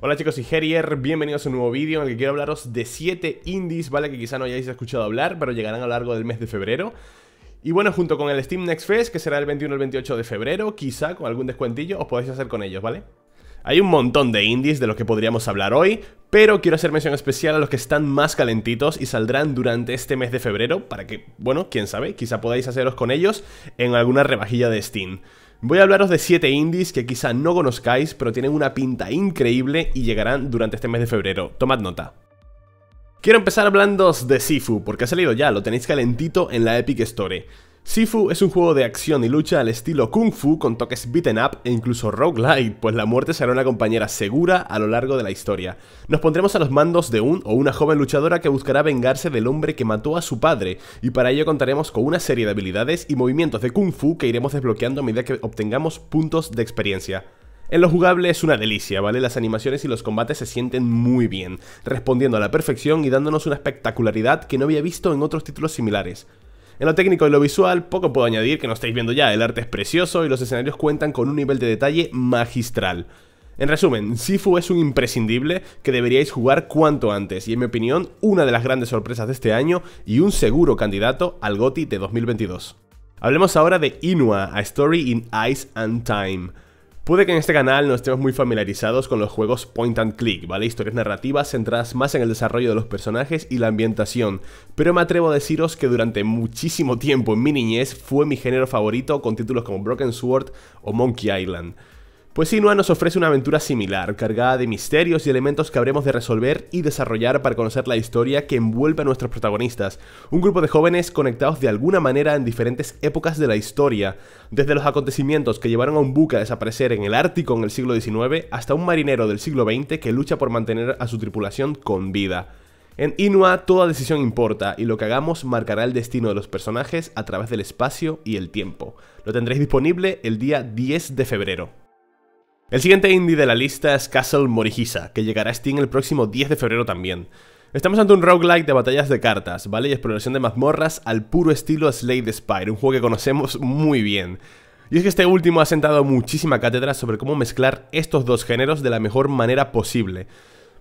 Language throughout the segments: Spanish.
Hola chicos y Herier, bienvenidos a un nuevo vídeo en el que quiero hablaros de 7 indies, ¿vale? Que quizá no hayáis escuchado hablar, pero llegarán a lo largo del mes de febrero. Y bueno, junto con el Steam Next Fest, que será el 21 al 28 de febrero, quizá con algún descuentillo os podáis hacer con ellos, ¿vale? Hay un montón de indies de los que podríamos hablar hoy, pero quiero hacer mención especial a los que están más calentitos y saldrán durante este mes de febrero para que, bueno, quién sabe, quizá podáis haceros con ellos en alguna rebajilla de Steam. Voy a hablaros de 7 indies que quizá no conozcáis, pero tienen una pinta increíble y llegarán durante este mes de febrero. Tomad nota. Quiero empezar hablando de Sifu, porque ha salido ya, lo tenéis calentito en la Epic Store. Sifu es un juego de acción y lucha al estilo Kung Fu con toques beaten up e incluso roguelite, pues la muerte será una compañera segura a lo largo de la historia. Nos pondremos a los mandos de un o una joven luchadora que buscará vengarse del hombre que mató a su padre, y para ello contaremos con una serie de habilidades y movimientos de Kung Fu que iremos desbloqueando a medida que obtengamos puntos de experiencia. En lo jugable es una delicia, ¿vale? Las animaciones y los combates se sienten muy bien, respondiendo a la perfección y dándonos una espectacularidad que no había visto en otros títulos similares. En lo técnico y lo visual, poco puedo añadir que no estáis viendo ya, el arte es precioso y los escenarios cuentan con un nivel de detalle magistral. En resumen, Sifu es un imprescindible que deberíais jugar cuanto antes y en mi opinión una de las grandes sorpresas de este año y un seguro candidato al GOTY de 2022. Hablemos ahora de Inua, A Story in Ice and Time. Puede que en este canal no estemos muy familiarizados con los juegos point and click, ¿vale? Historias narrativas centradas más en el desarrollo de los personajes y la ambientación, pero me atrevo a deciros que durante muchísimo tiempo en mi niñez fue mi género favorito con títulos como Broken Sword o Monkey Island. Pues Inua nos ofrece una aventura similar, cargada de misterios y elementos que habremos de resolver y desarrollar para conocer la historia que envuelve a nuestros protagonistas, un grupo de jóvenes conectados de alguna manera en diferentes épocas de la historia, desde los acontecimientos que llevaron a un buque a desaparecer en el Ártico en el siglo XIX hasta un marinero del siglo XX que lucha por mantener a su tripulación con vida. En Inua toda decisión importa y lo que hagamos marcará el destino de los personajes a través del espacio y el tiempo. Lo tendréis disponible el día 10 de febrero. El siguiente indie de la lista es Castle Morihisa, que llegará a Steam el próximo 10 de febrero también. Estamos ante un roguelike de batallas de cartas, ¿vale? Y exploración de mazmorras al puro estilo Slade the Spire, un juego que conocemos muy bien. Y es que este último ha sentado muchísima cátedra sobre cómo mezclar estos dos géneros de la mejor manera posible.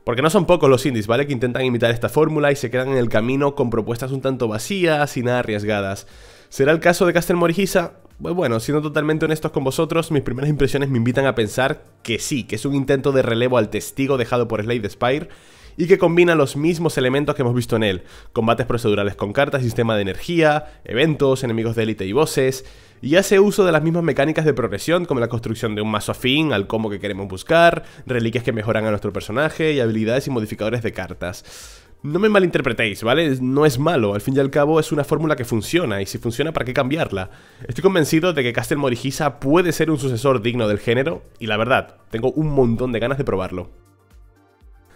Porque no son pocos los indies, ¿vale? Que intentan imitar esta fórmula y se quedan en el camino con propuestas un tanto vacías y nada arriesgadas. ¿Será el caso de Castle Morihisa? Bueno, siendo totalmente honestos con vosotros, mis primeras impresiones me invitan a pensar que sí, que es un intento de relevo al testigo dejado por Slade Spire y que combina los mismos elementos que hemos visto en él, combates procedurales con cartas, sistema de energía, eventos, enemigos de élite y voces, y hace uso de las mismas mecánicas de progresión como la construcción de un mazo afín al combo que queremos buscar, reliquias que mejoran a nuestro personaje y habilidades y modificadores de cartas. No me malinterpretéis, ¿vale? No es malo, al fin y al cabo es una fórmula que funciona, y si funciona, ¿para qué cambiarla? Estoy convencido de que Castel Morigisa puede ser un sucesor digno del género, y la verdad, tengo un montón de ganas de probarlo.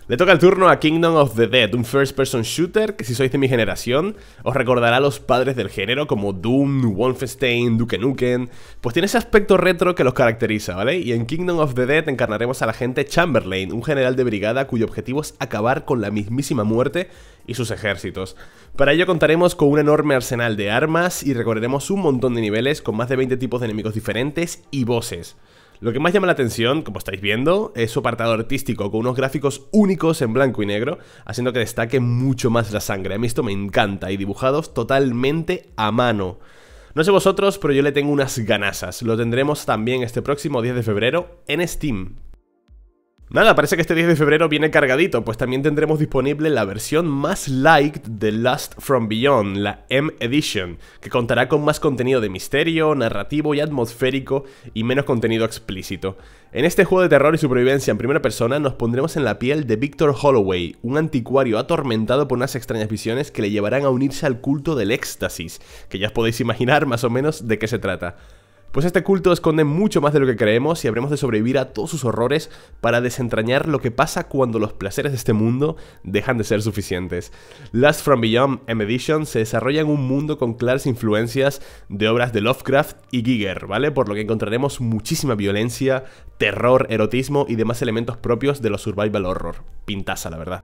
Le toca el turno a Kingdom of the Dead, un first-person shooter que si sois de mi generación os recordará a los padres del género como Doom, Wolfenstein, Duke Nukem, pues tiene ese aspecto retro que los caracteriza, ¿vale? Y en Kingdom of the Dead encarnaremos a la gente Chamberlain, un general de brigada cuyo objetivo es acabar con la mismísima muerte y sus ejércitos. Para ello contaremos con un enorme arsenal de armas y recorreremos un montón de niveles con más de 20 tipos de enemigos diferentes y bosses. Lo que más llama la atención, como estáis viendo, es su apartado artístico, con unos gráficos únicos en blanco y negro, haciendo que destaque mucho más la sangre. A mí esto me encanta, y dibujados totalmente a mano. No sé vosotros, pero yo le tengo unas ganasas. Lo tendremos también este próximo 10 de febrero en Steam. Nada, parece que este 10 de febrero viene cargadito, pues también tendremos disponible la versión más liked de Last From Beyond, la M Edition, que contará con más contenido de misterio, narrativo y atmosférico y menos contenido explícito. En este juego de terror y supervivencia en primera persona nos pondremos en la piel de Victor Holloway, un anticuario atormentado por unas extrañas visiones que le llevarán a unirse al culto del éxtasis, que ya os podéis imaginar más o menos de qué se trata. Pues este culto esconde mucho más de lo que creemos y habremos de sobrevivir a todos sus horrores para desentrañar lo que pasa cuando los placeres de este mundo dejan de ser suficientes. Last from Beyond M Edition se desarrolla en un mundo con claras influencias de obras de Lovecraft y Giger, ¿vale? Por lo que encontraremos muchísima violencia, terror, erotismo y demás elementos propios de los survival horror. Pintaza, la verdad.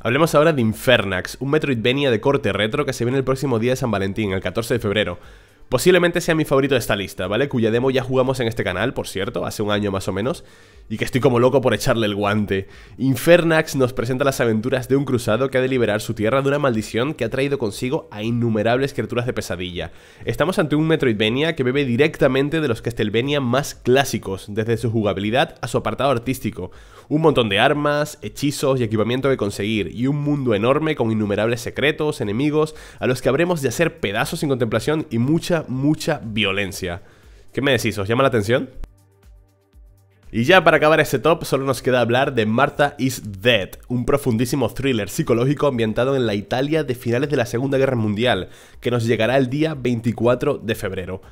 Hablemos ahora de Infernax, un Metroidvania de corte retro que se viene el próximo día de San Valentín, el 14 de febrero. Posiblemente sea mi favorito de esta lista, ¿vale? Cuya demo ya jugamos en este canal, por cierto, hace un año más o menos, y que estoy como loco por echarle el guante. Infernax nos presenta las aventuras de un cruzado que ha de liberar su tierra de una maldición que ha traído consigo a innumerables criaturas de pesadilla. Estamos ante un Metroidvania que bebe directamente de los Castlevania más clásicos, desde su jugabilidad a su apartado artístico. Un montón de armas, hechizos y equipamiento que conseguir, y un mundo enorme con innumerables secretos, enemigos, a los que habremos de hacer pedazos sin contemplación y mucha mucha, violencia. ¿Qué me decís? ¿Os llama la atención? Y ya para acabar este top, solo nos queda hablar de Martha is Dead, un profundísimo thriller psicológico ambientado en la Italia de finales de la Segunda Guerra Mundial, que nos llegará el día 24 de febrero.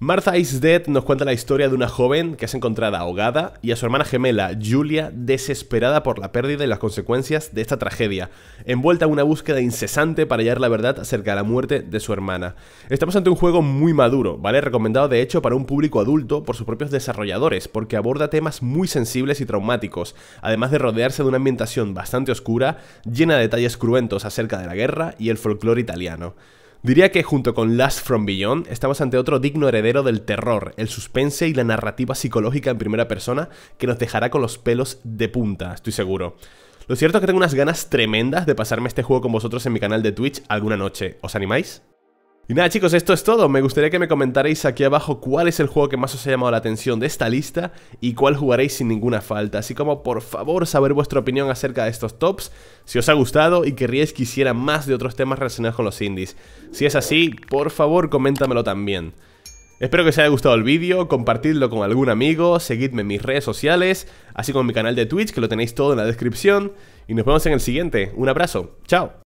Martha is Dead nos cuenta la historia de una joven que es encontrada ahogada y a su hermana gemela, Julia, desesperada por la pérdida y las consecuencias de esta tragedia, envuelta en una búsqueda incesante para hallar la verdad acerca de la muerte de su hermana. Estamos ante un juego muy maduro, ¿vale? Recomendado de hecho para un público adulto por sus propios desarrolladores, porque aborda temas muy sensibles y traumáticos, además de rodearse de una ambientación bastante oscura, llena de detalles cruentos acerca de la guerra y el folclore italiano. Diría que junto con Last from Beyond estamos ante otro digno heredero del terror, el suspense y la narrativa psicológica en primera persona que nos dejará con los pelos de punta, estoy seguro. Lo cierto es que tengo unas ganas tremendas de pasarme este juego con vosotros en mi canal de Twitch alguna noche. ¿Os animáis? Y nada chicos, esto es todo. Me gustaría que me comentarais aquí abajo cuál es el juego que más os ha llamado la atención de esta lista y cuál jugaréis sin ninguna falta. Así como por favor saber vuestra opinión acerca de estos tops, si os ha gustado y querríais que hiciera más de otros temas relacionados con los indies. Si es así, por favor coméntamelo también. Espero que os haya gustado el vídeo, compartidlo con algún amigo, seguidme en mis redes sociales, así como en mi canal de Twitch que lo tenéis todo en la descripción. Y nos vemos en el siguiente. Un abrazo. Chao.